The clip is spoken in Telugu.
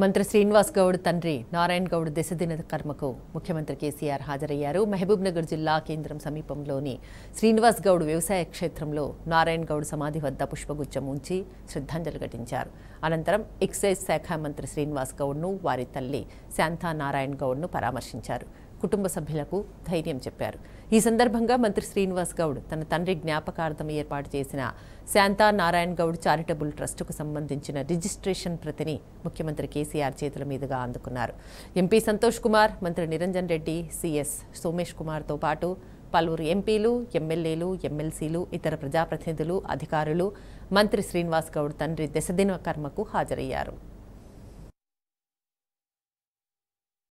మంత్రి శ్రీనివాస్ గౌడ్ తండ్రి నారాయణ గౌడ్ దశదిన కర్మకు ముఖ్యమంత్రి కేసీఆర్ హాజరయ్యారు మహబూబ్నగర్ జిల్లా కేంద్రం సమీపంలోని శ్రీనివాస్ గౌడ్ వ్యవసాయ క్షేత్రంలో నారాయణ గౌడ్ సమాధి వద్ద పుష్పగుచ్చం ఉంచి శ్రద్ధాంజలి ఘటించారు అనంతరం ఎక్సైజ్ శాఖ మంత్రి శ్రీనివాస్ గౌడ్ను వారి తల్లి శాంతా నారాయణ గౌడ్ను పరామర్శించారు కుటుంబ సభ్యులకు ధైర్యం చెప్పారు ఈ సందర్భంగా మంత్రి శ్రీనివాస్ గౌడ్ తన తండ్రి జ్ఞాపకార్థం ఏర్పాటు చేసిన శాంతా నారాయణ గౌడ్ చారిటబుల్ ట్రస్టుకు సంబంధించిన రిజిస్ట్రేషన్ ప్రతిని ముఖ్యమంత్రి కేసీఆర్ చేతుల మీదుగా అందుకున్నారు ఎంపీ సంతోష్ కుమార్ మంత్రి నిరంజన్ రెడ్డి సిఎస్ సోమేష్ కుమార్తో పాటు పలువురు ఎంపీలు ఎమ్మెల్యేలు ఎమ్మెల్సీలు ఇతర ప్రజాప్రతినిధులు అధికారులు మంత్రి శ్రీనివాస్ గౌడ్ తండ్రి దశదిన కర్మకు హాజరయ్యారు